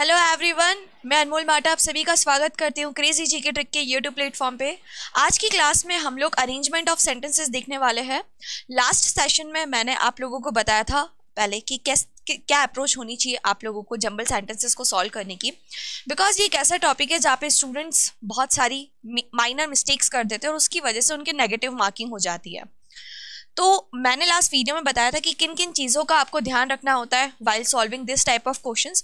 hello everyone मैं अनमोल माटा आप सभी का स्वागत करती हूँ क्रेजी जी के ट्रिक के यूट्यूब प्लेटफॉर्म पे आज की क्लास में हम लोग अरेंजमेंट ऑफ सेंटेंसेस देखने वाले हैं लास्ट सेशन में मैंने आप लोगों को बताया था पहले कि कैस क्या अप्रोच होनी चाहिए आप लोगों को जंबल सेंटेंसेस को सॉल्व करने की बिकॉज ये एक ऐसा टॉपिक है जहाँ पे स्टूडेंट्स बहुत सारी माइनर मिस्टेक्स कर देते हैं और उसकी वजह से उनके नेगेटिव मार्किंग हो जाती है तो मैंने लास्ट वीडियो में बताया था कि किन किन चीज़ों का आपको ध्यान रखना होता है while solving this type of question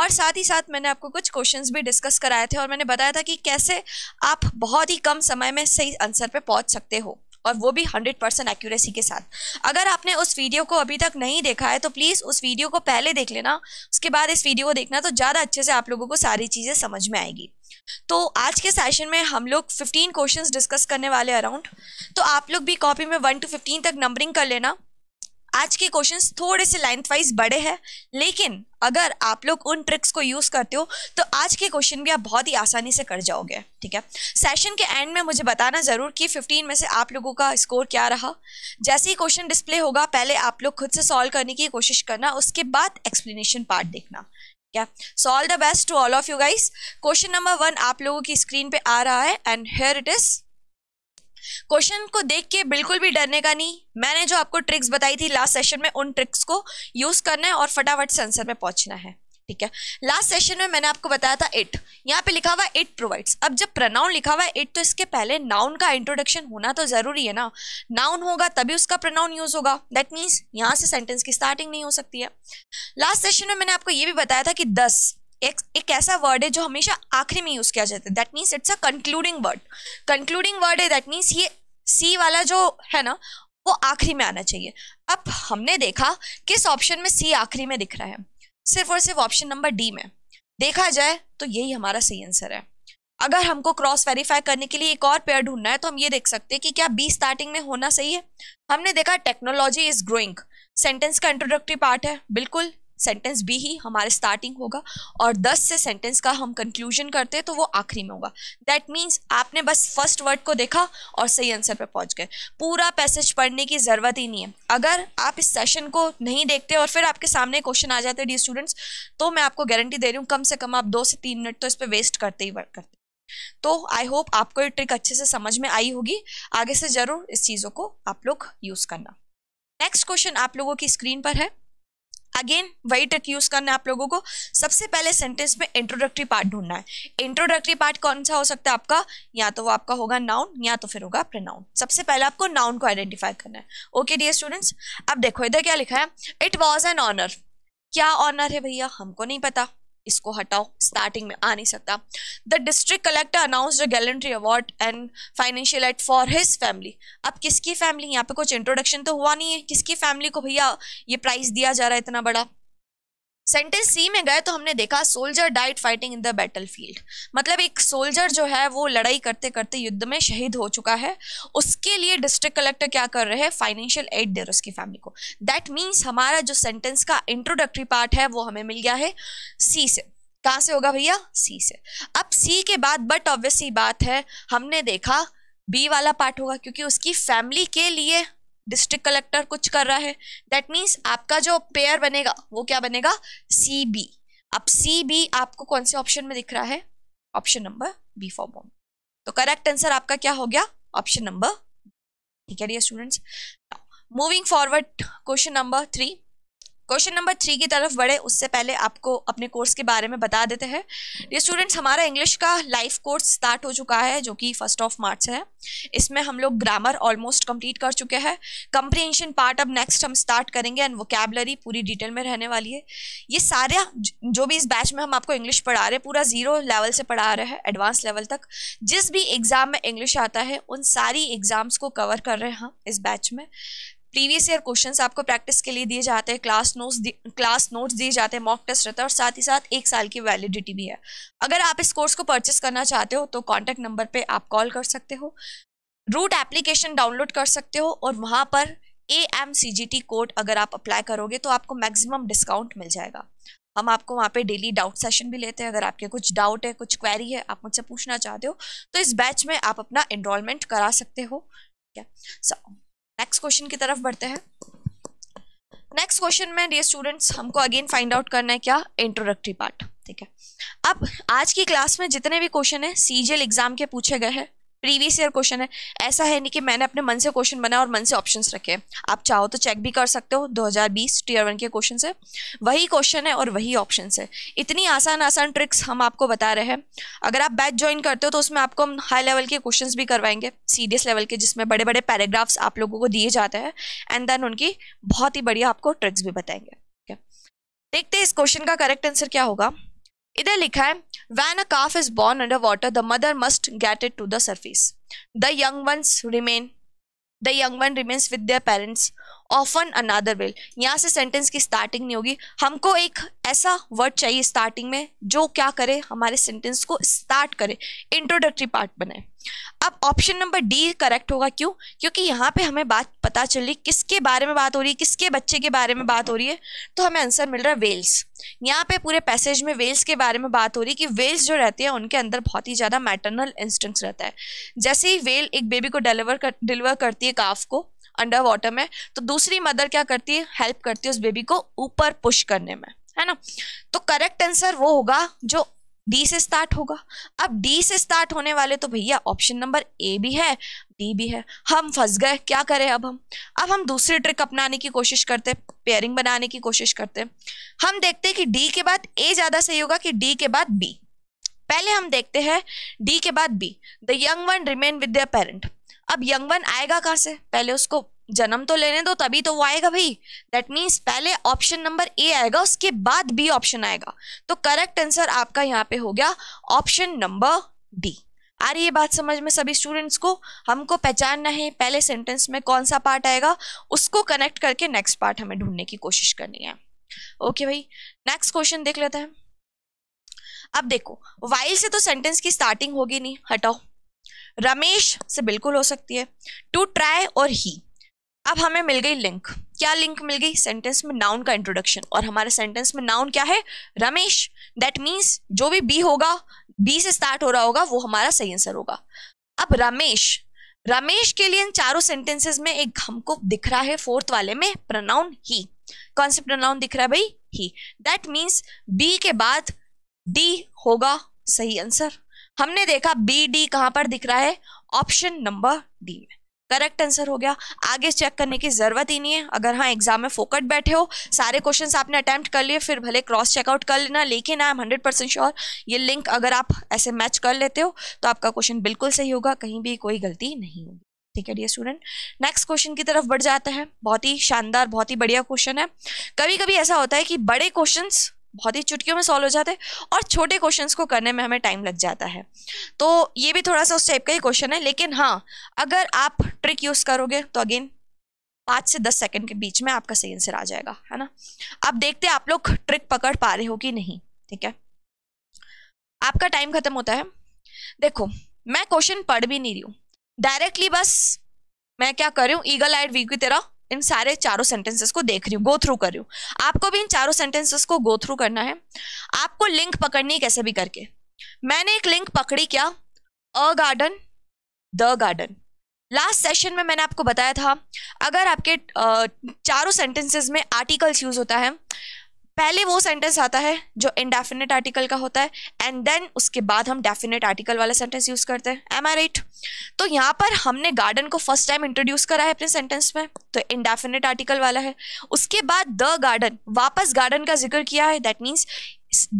और साथ ही साथ मैंने आपको कुछ क्वेश्चन भी डिस्कस कराए थे और मैंने बताया था कि कैसे आप बहुत ही कम समय में सही आंसर पर पहुँच सकते हो और वो भी हंड्रेड परसेंट एक्यूरेसी के साथ अगर आपने उस वीडियो को अभी तक नहीं देखा है तो प्लीज़ उस वीडियो को पहले देख लेना उसके बाद इस वीडियो को देखना तो ज़्यादा अच्छे से आप लोगों को सारी चीज़ें समझ में आएगी तो आज के सेशन में हम लोग फिफ्टीन क्वेश्चन डिस्कस करने वाले अराउंड तो आप लोग भी कॉपी में वन टू फिफ्टीन तक नंबरिंग कर लेना आज के क्वेश्चंस थोड़े से लेंथ वाइज बड़े हैं लेकिन अगर आप लोग उन ट्रिक्स को यूज़ करते हो तो आज के क्वेश्चन भी आप बहुत ही आसानी से कर जाओगे ठीक है सेशन के एंड में मुझे बताना ज़रूर कि 15 में से आप लोगों का स्कोर क्या रहा जैसे ही क्वेश्चन डिस्प्ले होगा पहले आप लोग खुद से सॉल्व करने की कोशिश करना उसके बाद एक्सप्लेनेशन पार्ट देखना ठीक है so all the best to all of you guys question number one आप लोगों की स्क्रीन पे आ रहा है and here it is question को देख के बिल्कुल भी डरने का नहीं मैंने जो आपको ट्रिक्स बताई थी लास्ट सेशन में उन ट्रिक्स को यूज करना है और फटाफट से आंसर में पहुंचना है ठीक है लास्ट सेशन में मैंने आपको बताया था इट यहाँ पे लिखा हुआ इट प्रोवाइड्स अब जब प्रनाउन लिखा हुआ है इट तो इसके पहले नाउन का इंट्रोडक्शन होना तो जरूरी है ना नाउन होगा तभी उसका प्रनाउन यूज होगा दैट मीन्स यहाँ से सेंटेंस की स्टार्टिंग नहीं हो सकती है लास्ट सेशन में मैंने आपको ये भी बताया था कि दस एक, एक ऐसा वर्ड है जो हमेशा आखिरी में यूज़ किया जाता है that means it's a concluding word concluding word है दैट मीन्स ये सी वाला जो है ना वो आखिरी में आना चाहिए अब हमने देखा किस ऑप्शन में सी आखिरी में दिख रहा है सिर्फ और सिर्फ ऑप्शन नंबर डी में देखा जाए तो यही हमारा सही आंसर है अगर हमको क्रॉस वेरीफाई करने के लिए एक और पेयर ढूंढना है तो हम ये देख सकते हैं कि क्या बी स्टार्टिंग में होना सही है हमने देखा टेक्नोलॉजी इज ग्रोइंग सेंटेंस का इंट्रोडक्टरी पार्ट है बिल्कुल सेंटेंस बी ही हमारे स्टार्टिंग होगा और दस से सेंटेंस का हम कंक्लूजन करते हैं तो वो आखिरी में होगा दैट मीन्स आपने बस फर्स्ट वर्ड को देखा और सही आंसर पर पहुंच गए पूरा पैसेज पढ़ने की ज़रूरत ही नहीं है अगर आप इस सेशन को नहीं देखते और फिर आपके सामने क्वेश्चन आ जाते हैं डी स्टूडेंट्स तो मैं आपको गारंटी दे रही हूँ कम से कम आप दो से तीन मिनट तो इस पर वेस्ट करते ही वर्क करते तो आई होप आपको ये ट्रिक अच्छे से समझ में आई होगी आगे से ज़रूर इस चीज़ों को आप लोग यूज़ करना नेक्स्ट क्वेश्चन आप लोगों की स्क्रीन पर है अगेन वही ट्रिक यूज करना है आप लोगों को सबसे पहले सेंटेंस में इंट्रोडक्टरी पार्ट ढूंढना है इंट्रोडक्टरी पार्ट कौन सा हो सकता है आपका या तो वो आपका होगा नाउन या तो फिर होगा प्रनाउन सबसे पहले आपको नाउन को आइडेंटिफाई करना है ओके डियर स्टूडेंट्स अब देखो इधर क्या लिखा है इट वॉज एन ऑनर क्या ऑनर है भैया हमको नहीं पता इसको हटाओ स्टार्टिंग में आ नहीं सकता the district collector announce the gallantry award and financial aid for his family अब किसकी फैमिली यहाँ पे कुछ इंट्रोडक्शन तो हुआ नहीं है किसकी फैमिली को भैया ये प्राइज दिया जा रहा है इतना बड़ा सेंटेंस सी में गए तो हमने देखा soldier died fighting in the battlefield मतलब एक सोल्जर जो है वो लड़ाई करते करते युद्ध में शहीद हो चुका है उसके लिए डिस्ट्रिक्ट कलेक्टर क्या कर रहे हैं फाइनेंशियल एड दे रहे उसकी फैमिली को दैट मीन्स हमारा जो सेंटेंस का इंट्रोडक्टरी पार्ट है वो हमें मिल गया है सी से कहाँ से होगा भैया सी से अब सी के बाद बट ऑब्वियसली बात है हमने देखा बी वाला पार्ट होगा क्योंकि उसकी फैमिली के लिए डिस्ट्रिक्ट कलेक्टर कुछ कर रहा है दैट मीन्स आपका जो पेयर बनेगा वो क्या बनेगा सी बी अब सी बी आपको कौन से ऑप्शन में दिख रहा है option number B for bomb तो करेक्ट आंसर आपका क्या हो गया ऑप्शन नंबर ठीक है dear students moving forward question number three question number three की तरफ बढ़े उससे पहले आपको अपने कोर्स के बारे में बता देते हैं ये स्टूडेंट्स हमारा इंग्लिश का लाइव कोर्स स्टार्ट हो चुका है जो कि फर्स्ट ऑफ मार्च है इसमें हम लोग ग्रामर ऑलमोस्ट कंप्लीट कर चुके हैं कंप्रीहेंशन पार्ट अब नेक्स्ट हम स्टार्ट करेंगे एंड वोकेबलरी पूरी डिटेल में रहने वाली है ये सारे जो भी इस बैच में हम आपको इंग्लिश पढ़ा रहे हैं पूरा जीरो लेवल से पढ़ा रहे हैं एडवांस लेवल तक जिस भी एग्ज़ाम में इंग्लिश आता है उन सारी एग्ज़ाम्स को कवर कर रहे हैं हम इस बैच में प्रीवियस ईयर क्वेश्चंस आपको प्रैक्टिस के लिए दिए जाते हैं क्लास नोट्स क्लास नोट्स दिए जाते हैं मॉक टेस्ट रहता है और साथ ही साथ एक साल की वैलिडिटी भी है अगर आप इस कोर्स को परचेस करना चाहते हो तो कॉन्टैक्ट नंबर पर आप कॉल कर सकते हो रूट एप्लीकेशन डाउनलोड कर सकते हो और वहाँ पर A M C G T code अगर आप अप्लाई करोगे तो आपको मैक्सिमम डिस्काउंट मिल जाएगा हम आपको वहाँ पे डेली डाउट सेशन भी लेते हैं अगर आपके कुछ डाउट है कुछ क्वेरी है आप मुझसे पूछना चाहते हो तो इस बैच में आप अपना एनरोलमेंट करा सकते हो ठीक है सो नेक्स्ट क्वेश्चन की तरफ बढ़ते हैं नेक्स्ट क्वेश्चन में डियर स्टूडेंट्स हमको अगेन फाइंड आउट करना है क्या इंट्रोडक्टरी पार्ट ठीक है अब आज की क्लास में जितने भी क्वेश्चन है सीजीएल एग्जाम के पूछे गए हैं प्रीवियस ईयर क्वेश्चन है ऐसा है नहीं कि मैंने अपने मन से क्वेश्चन बनाया और मन से ऑप्शंस रखे आप चाहो तो चेक भी कर सकते हो 2020 टीयर वन के क्वेश्चन से वही क्वेश्चन है और वही ऑप्शन है इतनी आसान आसान ट्रिक्स हम आपको बता रहे हैं अगर आप बैच ज्वाइन करते हो तो उसमें आपको हम हाई लेवल के क्वेश्चन भी करवाएंगे सीरियस लेवल के जिसमें बड़े बड़े पैराग्राफ्स आप लोगों को दिए जाते हैं एंड देन उनकी बहुत ही बढ़िया आपको ट्रिक्स भी बताएंगे देखते हैं इस क्वेश्चन का करेक्ट आंसर क्या होगा इधर लिखा है when a calf is born under water the mother must get it to the surface the young ones remain the young one remains with their parents often another will यहाँ से sentence की starting नहीं होगी हमको एक ऐसा word चाहिए starting में जो क्या करे हमारे सेंटेंस को स्टार्ट करे इंट्रोडक्टरी पार्ट बनाए अब ऑप्शन नंबर डी करेक्ट होगा क्यों क्योंकि यहाँ पे हमें बात पता चली किसके बारे में बात हो रही है किसके बच्चे के बारे में बात हो रही है तो हमें आंसर मिल रहा है वेल्स यहाँ पे पूरे पैसेज में वेल्स के बारे में बात हो रही है कि वेल्स जो रहते हैं उनके अंदर बहुत ही ज़्यादा मैटरनल इंस्टेंस रहता है जैसे ही वेल एक बेबी को डिलीवर कर डिलीवर करती है काफ को अंडर वाटर में तो दूसरी मदर क्या करती है हेल्प करती है उस बेबी को ऊपर पुश करने में है ना तो करेक्ट आंसर वो होगा जो डी से स्टार्ट होगा अब डी से स्टार्ट होने वाले तो भैया ऑप्शन नंबर ए भी है डी भी है हम फंस गए क्या करें अब हम अब हम दूसरी ट्रिक अपनाने की कोशिश करते हैं पेयरिंग बनाने की कोशिश करते हैं हम देखते हैं कि डी के बाद ए ज़्यादा सही होगा कि डी के बाद बी पहले हम देखते हैं डी के बाद B the young one remain with their parent अब यंग वन आएगा कहाँ से पहले उसको जन्म तो लेने दो तभी तो वो आएगा भाई दैट मीन्स पहले ऑप्शन नंबर ए आएगा उसके बाद बी ऑप्शन आएगा तो करेक्ट आंसर आपका यहाँ पे हो गया ऑप्शन नंबर डी आ रही है बात समझ में सभी स्टूडेंट्स को हमको पहचानना है पहले सेंटेंस में कौन सा पार्ट आएगा उसको कनेक्ट करके नेक्स्ट पार्ट हमें ढूंढने की कोशिश करनी है ओके भाई नेक्स्ट क्वेश्चन देख लेते हैं अब देखो वाइल से तो सेंटेंस की स्टार्टिंग होगी नहीं हटाओ रमेश से बिल्कुल हो सकती है टू ट्राई और ही अब हमें मिल गई लिंक क्या लिंक मिल गई सेंटेंस में नाउन का इंट्रोडक्शन और हमारे सेंटेंस में नाउन क्या है रमेश दैट मीन्स जो भी बी होगा बी से स्टार्ट हो रहा होगा वो हमारा सही आंसर होगा अब रमेश रमेश के लिए इन चारों सेंटेंसेस में एक हमको दिख रहा है फोर्थ वाले में प्रनाउन ही कौन से प्रोनाउन दिख रहा है भाई ही दैट मीन्स बी के बाद डी होगा सही आंसर हमने देखा बी डी कहां पर दिख रहा है ऑप्शन नंबर डी में करेक्ट आंसर हो गया आगे चेक करने की ज़रूरत ही नहीं है अगर हाँ एग्जाम में फोकट बैठे हो सारे क्वेश्चंस आपने अटैम्प्ट कर लिए फिर भले क्रॉस चेकआउट कर लेना लेकिन I am hundred percent sure ये लिंक अगर आप ऐसे मैच कर लेते हो तो आपका क्वेश्चन बिल्कुल सही होगा कहीं भी कोई गलती नहीं होगी ठीक है डी स्टूडेंट नेक्स्ट क्वेश्चन की तरफ बढ़ जाते हैं बहुत ही शानदार बहुत ही बढ़िया क्वेश्चन है कभी कभी ऐसा होता है कि बड़े क्वेश्चंस बहुत ही चुटकियों में सॉल्व हो जाते हैं और छोटे क्वेश्चंस को करने में हमें टाइम लग जाता है तो ये भी थोड़ा सा उस टाइप का ही क्वेश्चन है लेकिन हाँ अगर आप ट्रिक यूज़ करोगे तो अगेन पाँच से दस सेकंड के बीच में आपका सही आंसर आ जाएगा है ना अब देखते आप लोग ट्रिक पकड़ पा रहे हो कि नहीं ठीक है आपका टाइम खत्म होता है देखो मैं क्वेश्चन पढ़ भी नहीं रही हूँ डायरेक्टली बस मैं क्या कर रही हूँ ईगल आइड वी की तरह इन सारे चारों सेंटेंसेस को देख रही हूँ गो थ्रू कर रही हूँ आपको भी इन चारों सेंटेंसेस को गो थ्रू करना है आपको लिंक पकड़नी है कैसे भी करके मैंने एक लिंक पकड़ी क्या a garden the garden last session में मैंने आपको बताया था अगर आपके चारों सेंटेंसेस में आर्टिकल्स यूज होता है पहले वो सेंटेंस आता है जो इनडेफिनेट आर्टिकल का होता है एंड देन उसके बाद हम डेफिनेट आर्टिकल वाला सेंटेंस यूज करते हैं एम आई राइट तो यहाँ पर हमने गार्डन को फर्स्ट टाइम इंट्रोड्यूस करा है अपने सेंटेंस में तो इनडेफिनेट आर्टिकल वाला है उसके बाद द गार्डन वापस गार्डन का जिक्र किया है दैट मीन्स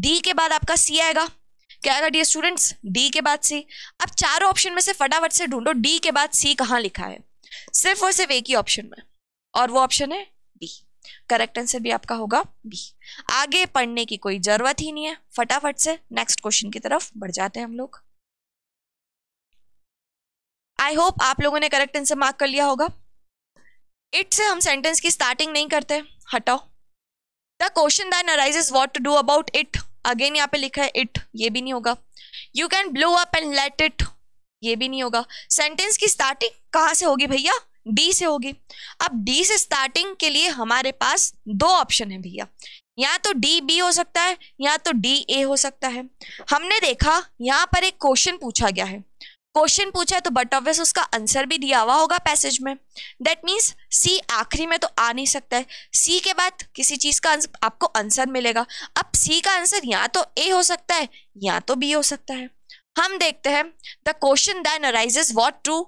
डी के बाद आपका सी आएगा क्या आएगा डी स्टूडेंट्स डी के बाद सी अब चारों ऑप्शन में से फटाफट से ढूंढो डी के बाद सी कहाँ लिखा है सिर्फ और सिर्फ एक ही ऑप्शन में और वो ऑप्शन है डी करेक्ट आंसर भी आपका होगा बी आगे पढ़ने की कोई जरूरत ही नहीं है फटाफट से नेक्स्ट क्वेश्चन की तरफ बढ़ जाते हैं हम लोग आई होप आप लोगों ने करेक्ट आंसर मार्क कर लिया होगा इट से हम सेंटेंस की स्टार्टिंग नहीं करते हटाओ the question then arises what to do about it again यहाँ पे लिखा है इट ये भी नहीं होगा you can blow up and let it ये भी नहीं होगा सेंटेंस की स्टार्टिंग कहाँ से होगी भैया डी से होगी अब डी से स्टार्टिंग के लिए हमारे पास दो ऑप्शन है भैया या तो डी बी हो सकता है या तो डी ए हो सकता है हमने देखा यहाँ पर एक क्वेश्चन पूछा गया है क्वेश्चन पूछा है तो बट ऑब्वियस उसका आंसर भी दिया हुआ होगा पैसेज में दैट मीन्स सी आखिरी में तो आ नहीं सकता है सी के बाद किसी चीज़ का आंसर, आपको आंसर मिलेगा अब सी का आंसर या तो ए हो सकता है या तो बी हो सकता है हम देखते हैं the question then arises what to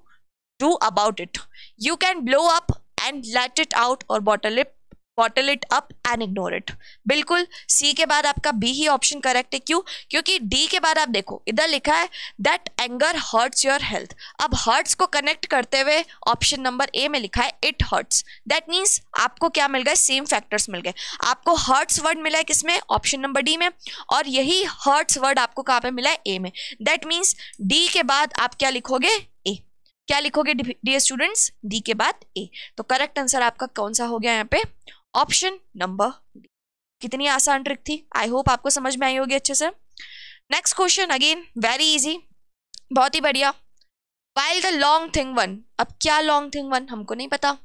do about it you can blow up and let it out और bottle it bottle it up and ignore it बिल्कुल सी के बाद आपका बी ही ऑप्शन करेक्ट है क्यों क्योंकि डी के बाद आप देखो इधर लिखा है that anger hurts your health अब हर्ट्स को कनेक्ट करते हुए ऑप्शन नंबर ए में लिखा है इट हर्ट्स दैट मीन्स आपको क्या मिल गया सेम फैक्टर्स मिल गए आपको हर्ट्स वर्ड मिला है किस में ऑप्शन नंबर डी में और यही हर्ट्स वर्ड आपको कहाँ पर मिला है ए में दैट मीन्स डी के बाद आप क्या लिखोगे ए क्या लिखोगे डियर स्टूडेंट्स डी के बाद ए तो करेक्ट आंसर आपका कौन सा हो गया यहाँ पे ऑप्शन नंबर डी कितनी आसान ट्रिक थी आई होप आपको समझ में आई होगी अच्छे से next question again very easy बहुत ही बढ़िया while the long thing one अब क्या लॉन्ग थिंग वन हमको नहीं पता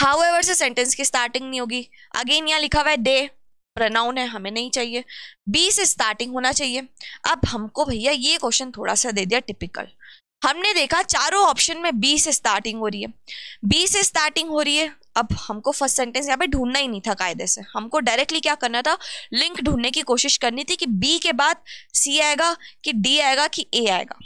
हाउ एवर से सेंटेंस की स्टार्टिंग नहीं होगी अगेन यहाँ लिखा हुआ है दे प्रनाउन है हमें नहीं चाहिए बी से स्टार्टिंग होना चाहिए अब हमको भैया ये क्वेश्चन थोड़ा सा दे दिया टिपिकल हमने देखा चारों ऑप्शन में बी से स्टार्टिंग हो रही है बी से स्टार्टिंग हो रही है अब हमको फर्स्ट सेंटेंस यहाँ पे ढूंढना ही नहीं था कायदे से हमको डायरेक्टली क्या करना था लिंक ढूंढने की कोशिश करनी थी कि बी के बाद सी आएगा कि डी आएगा कि ए आएगा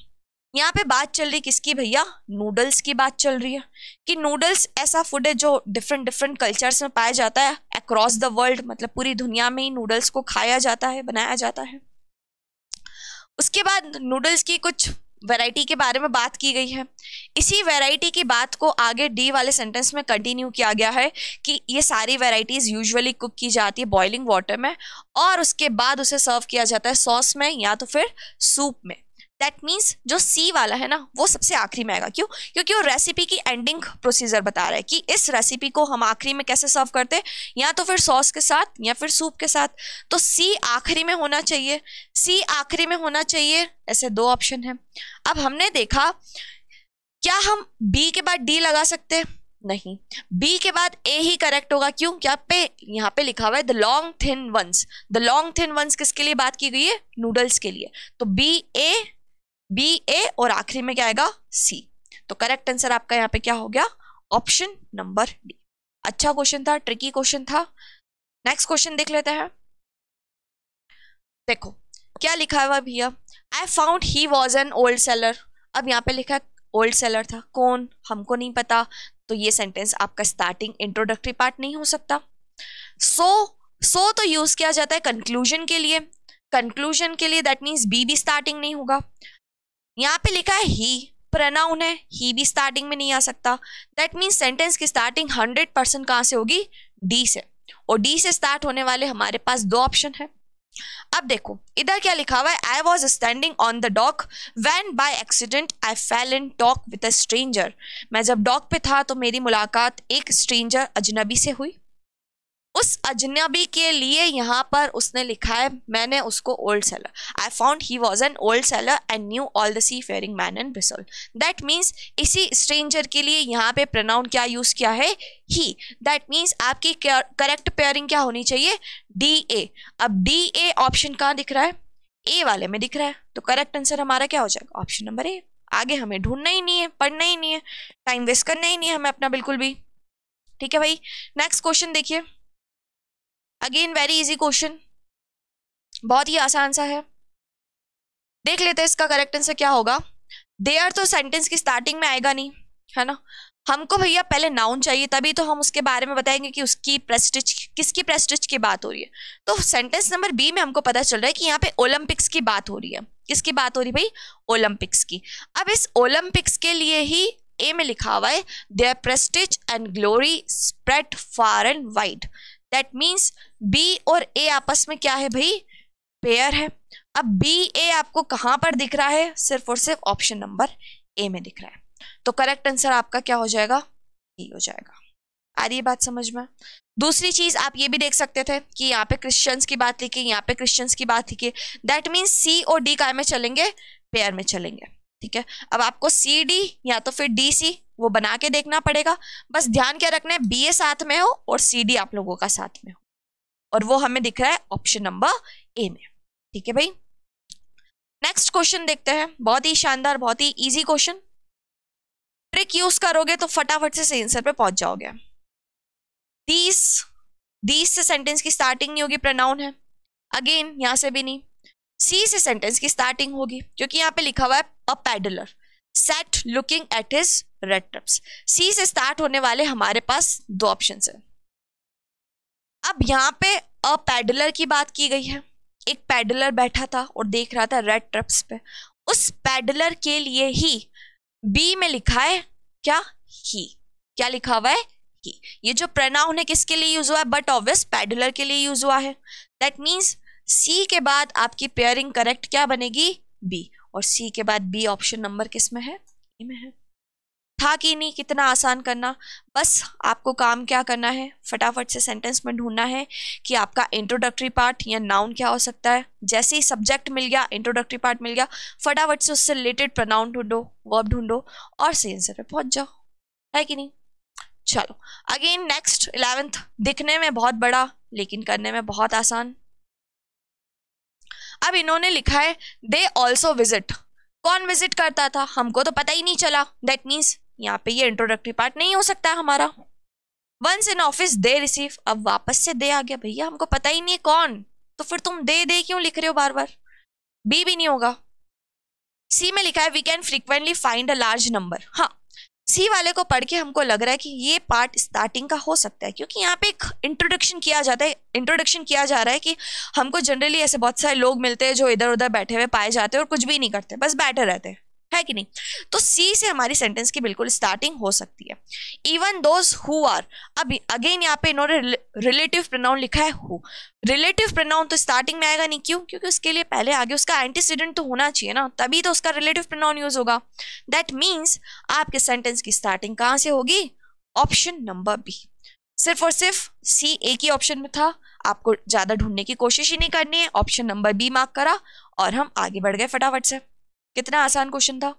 यहाँ पे बात चल रही किसकी भैया नूडल्स की बात चल रही है कि नूडल्स ऐसा फूड है जो डिफरेंट डिफरेंट कल्चर्स में पाया जाता है अक्रॉस द वर्ल्ड मतलब पूरी दुनिया में ही नूडल्स को खाया जाता है बनाया जाता है उसके बाद नूडल्स की कुछ वैरायटी के बारे में बात की गई है इसी वैरायटी की बात को आगे डी वाले सेंटेंस में कंटिन्यू किया गया है कि ये सारी वैरायटीज़ यूजुअली कुक की जाती है बॉइलिंग वाटर में और उसके बाद उसे सर्व किया जाता है सॉस में या तो फिर सूप में दैट मीन्स जो सी वाला है ना वो सबसे आखिरी में आएगा क्यों क्योंकि वो रेसिपी की एंडिंग प्रोसीजर बता रहा है कि इस रेसिपी को हम आखिरी में कैसे सर्व करते हैं या तो फिर सॉस के साथ या फिर सूप के साथ तो सी आखिरी में होना चाहिए सी आखिरी में होना चाहिए ऐसे दो ऑप्शन हैं अब हमने देखा क्या हम बी के बाद डी लगा सकते हैं नहीं बी के बाद ए ही करेक्ट होगा क्यों क्या पे यहाँ पे लिखा हुआ है the long thin ones the long thin ones किसके लिए बात की गई है नूडल्स के लिए तो बी ए बी ए और आखिरी में क्या आएगा सी तो करेक्ट आंसर आपका यहाँ पे क्या हो गया ऑप्शन नंबर डी अच्छा क्वेश्चन था ट्रिकी क्वेश्चन था नेक्स्ट क्वेश्चन देख लेते हैं देखो क्या लिखा हुआ भैया I found he was an old sailor अब यहाँ पे लिखा है ओल्ड सेलर था कौन हमको नहीं पता तो ये सेंटेंस आपका स्टार्टिंग इंट्रोडक्टरी पार्ट नहीं हो सकता सो so, सो so तो यूज किया जाता है कंक्लूजन के लिए कंक्लूजन के लिए दैट मीन्स बी भी स्टार्टिंग नहीं होगा यहाँ पे लिखा है ही प्रनाउन है ही भी स्टार्टिंग में नहीं आ सकता दैट मीन्स सेंटेंस की स्टार्टिंग हंड्रेड परसेंट कहाँ से होगी डी से और डी से स्टार्ट होने वाले हमारे पास दो ऑप्शन है अब देखो इधर क्या लिखा हुआ है I was standing on the dock when by accident I fell in talk with a stranger मैं जब डॉक पे था तो मेरी मुलाकात एक स्ट्रेंजर अजनबी से हुई उस अजनबी के लिए यहाँ पर उसने लिखा है मैंने उसको old sailor I found he was an old sailor and knew all the seafaring man and बिसोल दैट मीन्स इसी स्ट्रेंजर के लिए यहाँ पे प्रोनाउन क्या यूज़ किया है ही दैट मीन्स आपकी करेक्ट पेयरिंग क्या होनी चाहिए डी ए अब डी ए ऑप्शन कहाँ दिख रहा है ए वाले में दिख रहा है तो करेक्ट आंसर हमारा क्या हो जाएगा ऑप्शन नंबर ए आगे हमें ढूंढना ही नहीं है पढ़ना ही नहीं है टाइम वेस्ट करना ही नहीं है हमें अपना बिल्कुल भी ठीक है भाई नेक्स्ट क्वेश्चन देखिए अगेन वेरी इजी क्वेश्चन बहुत ही आसान सा है देख लेते हैं इसका करेक्ट आंसर क्या होगा देयर तो सेंटेंस की स्टार्टिंग में आएगा नहीं है ना हमको भैया पहले नाउन चाहिए तभी तो हम उसके बारे में बताएंगे कि उसकी प्रेस्टिज किसकी प्रेस्टिज की बात हो रही है तो सेंटेंस नंबर बी में हमको पता चल रहा है कि यहाँ पे ओलंपिक्स की बात हो रही है किसकी बात हो रही है भाई ओलंपिक्स की अब इस ओलंपिक्स के लिए ही ए में लिखा हुआ है their prestige and glory spread far and wide that means B और ए आपस में क्या है भाई पेयर है अब बी ए आपको कहाँ पर दिख रहा है सिर्फ और सिर्फ ऑप्शन नंबर ए में दिख रहा है तो करेक्ट आंसर आपका क्या हो जाएगा बी हो जाएगा आ रही है बात समझ में दूसरी चीज आप ये भी देख सकते थे कि यहाँ पे क्रिश्चियंस की बात लिखी यहाँ पे क्रिश्चियंस की बात लिखी दैट मीन्स सी और डी का में चलेंगे पेयर में चलेंगे ठीक है अब आपको सी डी या तो फिर डी सी वो बना के देखना पड़ेगा बस ध्यान क्या रखना है बी ए साथ में हो और सी डी आप लोगों का साथ में हो और वो हमें दिख रहा है ऑप्शन नंबर ए में ठीक है भाई नेक्स्ट क्वेश्चन देखते हैं बहुत ही शानदार बहुत ही इजी क्वेश्चन ट्रिक यूज करोगे तो फटाफट से सही आंसर पे पहुंच जाओगे दीस दीस से सेंटेंस की स्टार्टिंग नहीं होगी प्रनाउन है अगेन यहां से भी नहीं सी से सेंटेंस की स्टार्टिंग होगी क्योंकि यहाँ पे लिखा हुआ है a peddler set looking at his red trips C से स्टार्ट होने वाले हमारे पास दो ऑप्शन है अब यहाँ पे अ पैडलर की बात की गई है एक पैडलर बैठा था और देख रहा था रेड ट्रिप्स पे उस पैडलर के लिए ही बी में लिखा है क्या ही क्या लिखा हुआ है ही ये जो प्रनाउन है किसके लिए यूज हुआ है बट ऑब्वियस पैडलर के लिए यूज हुआ है दैट मीन्स सी के बाद आपकी पेयरिंग करेक्ट क्या बनेगी बी और सी के बाद बी ऑप्शन नंबर किस में है ए में है था कि नहीं कितना आसान करना बस आपको काम क्या करना है फटाफट से सेंटेंस में ढूंढना है कि आपका इंट्रोडक्टरी पार्ट या नाउन क्या हो सकता है जैसे ही सब्जेक्ट मिल गया इंट्रोडक्टरी पार्ट मिल गया फटाफट से उससे रिलेटेड प्रनाउन ढूंढो वर्ब ढूंढो और सही आंसर पे पहुंच जाओ है कि नहीं चलो अगेन नेक्स्ट इलेवेंथ दिखने में बहुत बड़ा लेकिन करने में बहुत आसान अब इन्होंने लिखा है दे ऑल्सो विजिट कौन विजिट करता था हमको तो पता ही नहीं चला दैट मीन्स यहाँ पे ये इंट्रोडक्टरी पार्ट नहीं हो सकता है हमारा once in office they receive अब वापस से दे आ गया भैया हमको पता ही नहीं है कौन तो फिर तुम दे दे क्यों लिख रहे हो बार बार बी भी नहीं होगा सी में लिखा है we can frequently find a large number हाँ सी वाले को पढ़ के हमको लग रहा है कि ये पार्ट स्टार्टिंग का हो सकता है क्योंकि यहाँ पे एक इंट्रोडक्शन किया जाता है इंट्रोडक्शन किया जा रहा है कि हमको जनरली ऐसे बहुत सारे लोग मिलते हैं जो इधर उधर बैठे हुए पाए जाते हैं और कुछ भी नहीं करते बस बैठे रहते हैं है कि नहीं तो सी से हमारी सेंटेंस की बिल्कुल स्टार्टिंग हो सकती है इवन दोज हु आर अभी अगेन यहाँ पे इन्होंने रिलेटिव प्रोनाउन लिखा है हु रिलेटिव प्रोनाउन तो स्टार्टिंग में आएगा नहीं क्यों क्योंकि उसके लिए पहले आगे उसका एंटीसीडेंट तो होना चाहिए ना तभी तो उसका रिलेटिव प्रोनाउन यूज होगा दैट मीन्स आपके सेंटेंस की स्टार्टिंग कहाँ से होगी ऑप्शन नंबर बी सिर्फ और सिर्फ सी एक ही ऑप्शन में था आपको ज़्यादा ढूंढने की कोशिश ही नहीं करनी है ऑप्शन नंबर बी मार्क करा और हम आगे बढ़ गए फटाफट से कितना आसान क्वेश्चन था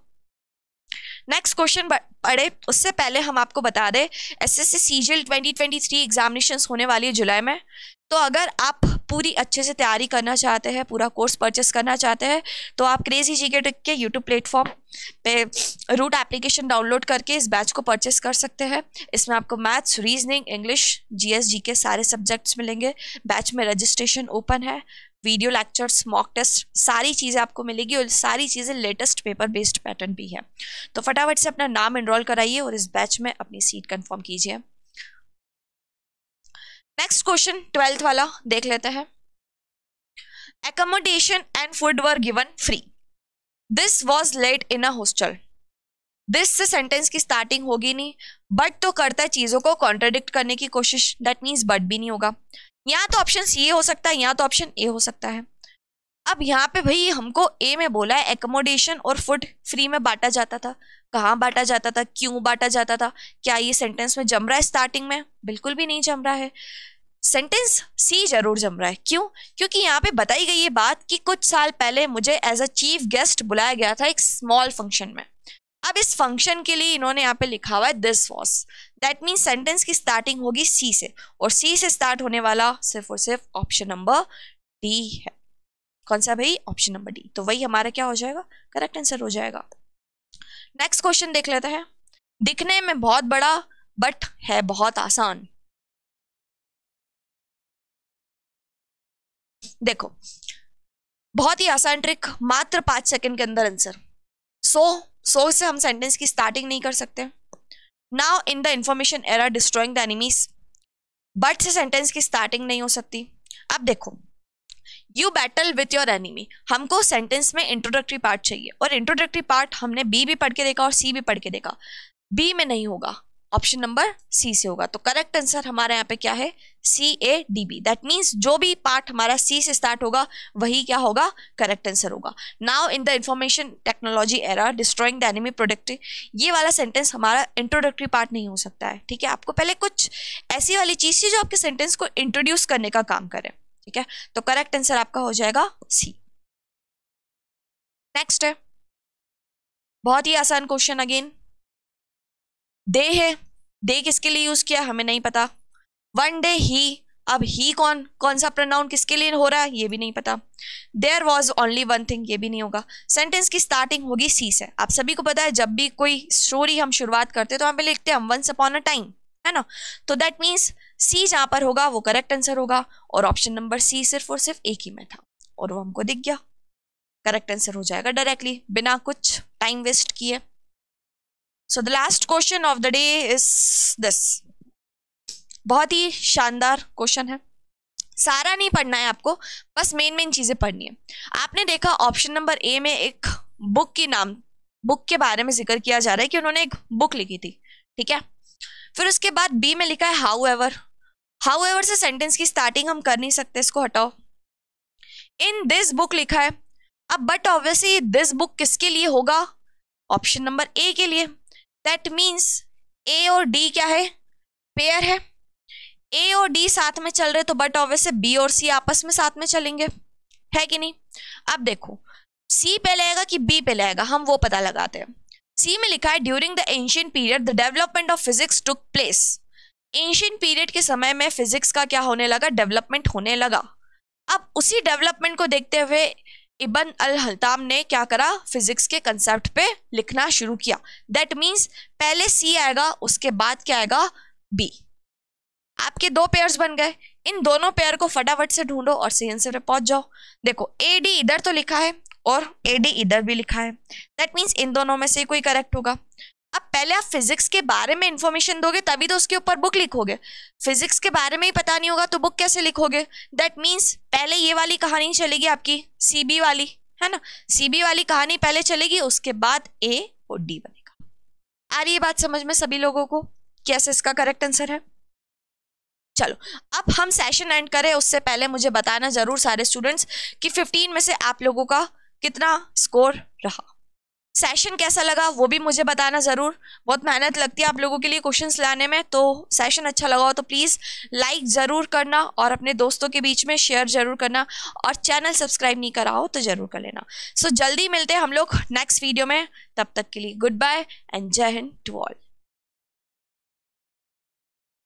नेक्स्ट क्वेश्चन पढ़े उससे पहले हम आपको बता दें S S C CGL twenty twenty three होने वाली है जुलाई में तो अगर आप पूरी अच्छे से तैयारी करना चाहते हैं पूरा कोर्स परचेस करना चाहते हैं तो आप क्रेजी जी के टिक के यूट्यूब प्लेटफॉर्म पे रूट एप्लीकेशन डाउनलोड करके इस बैच को परचेस कर सकते हैं इसमें आपको maths reasoning English GS G K सारे सब्जेक्ट्स मिलेंगे बैच में रजिस्ट्रेशन ओपन है वीडियो लेक्चर्स मॉक टेस्ट सारी चीज़ें आपको मिलेगी और सारी चीज़ें लेटेस्ट पेपर बेस्ड पैटर्न भी है तो फटाफट से अपना नाम इनरोल कराइए और इस बैच में अपनी सीट कन्फर्म कीजिए नेक्स्ट क्वेश्चन ट्वेल्थ वाला देख लेते हैं accommodation and food were given free this was let in a hostel this से सेंटेंस की स्टार्टिंग होगी नहीं बट तो करता है चीज़ों को कॉन्ट्रोडिक्ट करने की कोशिश दैट मीन्स बट भी नहीं होगा यहाँ तो ऑप्शन सी हो सकता है यहाँ तो ऑप्शन ए हो सकता है अब यहाँ पे भाई हमको ए में बोला है एकोमोडेशन और फूड फ्री में बांटा जाता था कहाँ बांटा जाता था क्यों बांटा जाता था क्या ये सेंटेंस में जम रहा है स्टार्टिंग में बिल्कुल भी नहीं जम रहा है सेंटेंस सी जरूर जम रहा है क्यों क्योंकि यहाँ पे बताई गई ये बात कि कुछ साल पहले मुझे एज अ चीफ गेस्ट बुलाया गया था एक स्मॉल फंक्शन में अब इस फंक्शन के लिए इन्होंने यहाँ पे लिखा हुआ है this was that means sentence की स्टार्टिंग होगी सी से और सी से स्टार्ट होने वाला सिर्फ और सिर्फ ऑप्शन नंबर डी है कौन सा भाई ऑप्शन नंबर डी तो वही हमारा क्या हो जाएगा करेक्ट आंसर हो जाएगा नेक्स्ट क्वेश्चन देख लेते हैं दिखने में बहुत बड़ा बट है बहुत आसान देखो बहुत ही आसान ट्रिक मात्र पांच सेकंड के अंदर आंसर सो सो से हम सेंटेंस की स्टार्टिंग नहीं कर सकते now in the information are destroying the enemies but से सेंटेंस की स्टार्टिंग नहीं हो सकती अब देखो you battle with your enemy हमको सेंटेंस में इंट्रोडक्टरी पार्ट चाहिए और इंट्रोडक्टरी पार्ट हमने बी भी पढ़ के देखा और सी भी पढ़ के देखा बी में नहीं होगा ऑप्शन नंबर सी से होगा तो करेक्ट आंसर हमारे यहाँ पे क्या है C A D B that means जो भी पार्ट हमारा सी से स्टार्ट होगा वही क्या होगा करेक्ट आंसर होगा now in the information technology era destroying the enemy product ये वाला सेंटेंस हमारा इंट्रोडक्टरी पार्ट नहीं हो सकता है ठीक है आपको पहले कुछ ऐसी वाली चीज़ थी जो आपके सेंटेंस को इंट्रोड्यूस करने का काम करे ठीक है तो करेक्ट आंसर आपका हो जाएगा सी नेक्स्ट है बहुत ही आसान क्वेश्चन अगेन दे है दे किसके लिए यूज किया हमें नहीं पता वन डे ही अब ही कौन कौन सा प्रोनाउन किसके लिए हो रहा है ये भी नहीं पता there was only one thing ये भी नहीं होगा सेंटेंस की स्टार्टिंग होगी सी से आप सभी को पता है जब भी कोई स्टोरी हम शुरुआत करते हैं तो वहां पे लिखते हैं वंस अपॉन अ टाइम है ना तो दैट मीन्स सी जहाँ पर होगा वो करेक्ट आंसर होगा और ऑप्शन नंबर सी सिर्फ और सिर्फ एक ही में था और वो हमको दिख गया करेक्ट आंसर हो जाएगा डायरेक्टली बिना कुछ टाइम वेस्ट किए so the last question of the day is this बहुत ही शानदार क्वेश्चन है सारा नहीं पढ़ना है आपको बस मेन मेन चीज़ें पढ़नी है आपने देखा ऑप्शन नंबर ए में एक बुक की नाम बुक के बारे में जिक्र किया जा रहा है कि उन्होंने एक बुक लिखी थी ठीक है फिर उसके बाद बी में लिखा है हाउ एवर हाउ एवर से सेंटेंस की स्टार्टिंग हम कर नहीं सकते इसको हटाओ इन दिस बुक लिखा है अब बट ऑब्वियसली दिस बुक किसके लिए होगा ऑप्शन नंबर ए के लिए दैट मीन्स ए और डी क्या है पेयर है ए और डी साथ में चल रहे तो बट ऑब्वियसली बी और सी आपस में साथ में चलेंगे है कि नहीं अब देखो सी पहले आएगा कि बी पहले आएगा हम वो पता लगाते हैं सी में लिखा है during the ancient period the development of physics took place ancient period के समय में फिजिक्स का क्या होने लगा डेवलपमेंट होने लगा अब उसी डेवलपमेंट को देखते हुए इबन अल हल्ताम ने क्या करा फिजिक्स के कंसेप्ट पे लिखना शुरू किया दैट मीन्स पहले सी आएगा उसके बाद क्या आएगा बी आपके दो पेयर्स बन गए इन दोनों पेयर को फटाफट से ढूंढो और सही आंसर पे पहुंच जाओ देखो ए डी इधर तो लिखा है और ए डी इधर भी लिखा है दैट मीन्स इन दोनों में से कोई करेक्ट होगा अब पहले आप फिजिक्स के बारे में इंफॉर्मेशन दोगे तभी तो उसके ऊपर बुक लिखोगे फिजिक्स के बारे में ही पता नहीं होगा तो बुक कैसे लिखोगे दैट मीन्स पहले ये वाली कहानी चलेगी आपकी सीबी वाली है ना सीबी वाली कहानी पहले चलेगी उसके बाद ए और डी बनेगा आ रही है बात समझ में सभी लोगों को कैसे इसका करेक्ट आंसर है चलो अब हम सेशन एंड करें उससे पहले मुझे बताना जरूर सारे स्टूडेंट्स कि 15 में से आप लोगों का कितना स्कोर रहा सेशन कैसा लगा वो भी मुझे बताना ज़रूर बहुत मेहनत लगती है आप लोगों के लिए क्वेश्चंस लाने में तो सेशन अच्छा लगा हो तो प्लीज़ लाइक ज़रूर करना और अपने दोस्तों के बीच में शेयर ज़रूर करना और चैनल सब्सक्राइब नहीं करा हो तो ज़रूर कर लेना सो so, जल्दी मिलते हैं हम लोग नेक्स्ट वीडियो में तब तक के लिए गुड बाय एंड जय हिंद टू ऑल